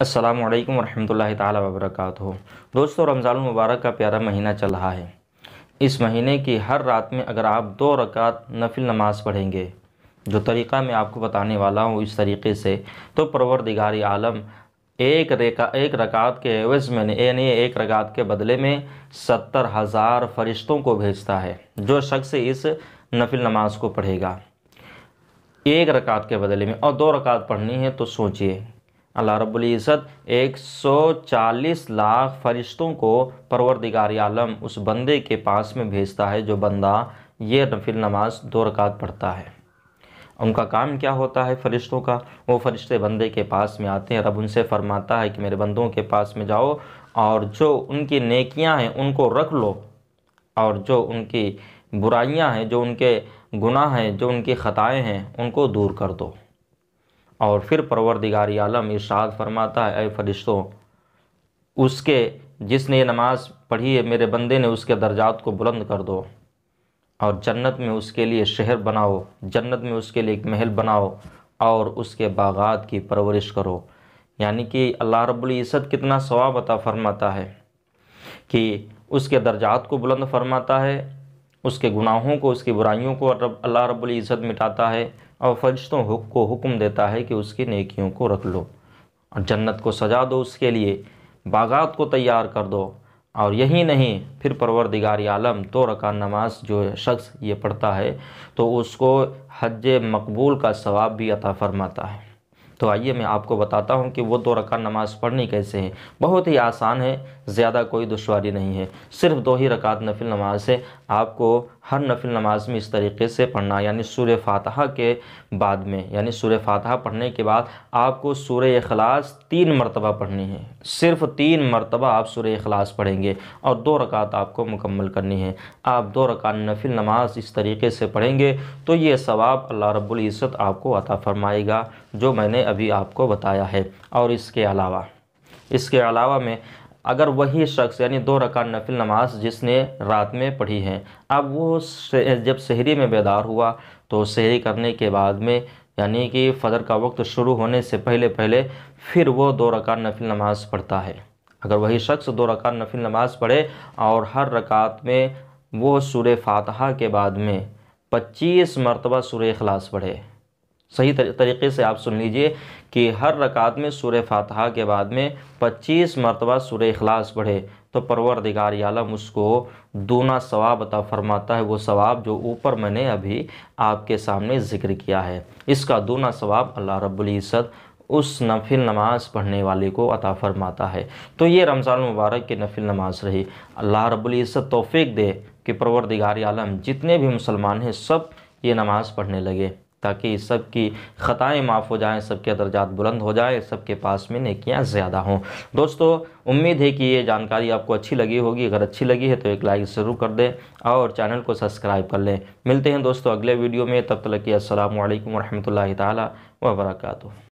असलम वरहमल ताली वबरक दोस्तों रमज़ान मुबारक का प्यारा महीना चल रहा है इस महीने की हर रात में अगर आप दो रकात नफिल नमाज़ पढ़ेंगे जो तरीक़ा मैं आपको बताने वाला हूँ इस तरीके से तो परवरदिगारी आलम एक रेका एक रकात के एवज में यानी एक रकात के बदले में सत्तर हज़ार फरिश्तों को भेजता है जो शख्स इस नफिल नमाज को पढ़ेगा एक रकात के बदले में और दो रकात पढ़नी है तो सोचिए अल्लाह रब्बुल इज़्ज़त 140 लाख फरिश्तों को परवरदिगार आलम उस बंदे के पास में भेजता है जो बंदा ये नफिल नमाज दो रकात पढ़ता है उनका काम क्या होता है फरिश्तों का वो फरिश्ते बंदे के पास में आते हैं रब उनसे फरमाता है कि मेरे बंदों के पास में जाओ और जो उनकी नेकियां हैं उनको रख लो और जो उनकी बुराइयां हैं जो उनके गुनाह हैं जो उनकी ख़ताएँ हैं उनको दूर कर दो और फिर परवरदिगार आलम इर्शाद फरमाता है अय फरिश्तों उसके जिसने ये नमाज़ पढ़ी है मेरे बंदे ने उसके दर्जात को बुलंद कर दो और जन्नत में उसके लिए शहर बनाओ जन्नत में उसके लिए एक महल बनाओ और उसके बागात की परवरिश करो यानी कि अल्लाह रब्बुल इज़्ज़त कितना सवाब अता फरमाता है कि उसके दर्जात को बुलंद फरमाता है उसके गुनाहों को उसकी बुराइयों को रब अल्लाह रब्बुल इज़्ज़त मिटाता है और फरिश्तों को हुक्म देता है कि उसकी नेकियों को रख लो और जन्नत को सजा दो उसके लिए बागात को तैयार कर दो और यही नहीं फिर परवरदिगार आलम तो रकान नमाज जो शख्स ये पढ़ता है तो उसको हज मकबूल का सवाब भी अता फरमाता है तो आइए मैं आपको बताता हूँ कि वो दो रकात नमाज़ पढ़नी कैसे है बहुत ही आसान है ज़्यादा कोई दुशारी नहीं है सिर्फ दो ही रकात नफिल नमाज से आपको हर नफिल नमाज में इस तरीके से पढ़ना यानी सूर्य फातहा के बाद में यानी सूर्य फातहा पढ़ने के बाद आपको सूर्य अखलास तीन मरतबा पढ़नी है सिर्फ तीन मरतबा आप सूर्य अखलास पढ़ेंगे और दो रकात आपको मुकम्मल करनी है आप दो रकात नफिल नमाज इस तरीके से पढ़ेंगे तो ये सवाब अल्लाह रब्बुल इज़्ज़त आपको अता फ़रमाएगा जो मैंने अभी आपको बताया है और इसके अलावा इसके अलावा मैं अगर वही शख्स यानी दो रकान नफिल नमाज जिसने रात में पढ़ी है अब वो जब शहरी में बेदार हुआ तो शहरी करने के बाद में यानी कि फ़जर का वक्त शुरू होने से पहले पहले फिर वो दो रकान नफिल नमाज पढ़ता है अगर वही शख्स दो रकान नफिल नमाज पढ़े और हर रकात में वो सूर्य फातहा के बाद में पच्चीस मरतबा सूर्य अखलास पढ़े सही तरीके से आप सुन लीजिए कि हर रकात में सुर फातहा के बाद में 25 मरतबा सुर अखलास पढ़े तो दिगार आलम उसको दूना सवाब अता फरमाता है वो सवाब जो ऊपर मैंने अभी आपके सामने ज़िक्र किया है इसका दूना सवाब अल्लाह रब्ज़त उस नफिल नमाज़ पढ़ने वाले को अता फरमाता है तो ये रमज़ान मुबारक की नफिल नमाज रही अल्लाह रब्ज़त तोफ़ी दे कि दिगार आलम जितने भी मुसलमान हैं सब ये नमाज़ पढ़ने लगे ताकि सब की ख़ताएँ माफ़ हो जाएँ सबके दर्जात बुलंद हो जाए सबके पास में नकियाँ ज़्यादा हों दोस्तों उम्मीद है कि ये जानकारी आपको अच्छी लगी होगी अगर अच्छी लगी है तो एक लाइक ज़रूर कर दें और चैनल को सब्सक्राइब कर लें मिलते हैं दोस्तों अगले वीडियो में तब तक की असल वरहमल तबरकू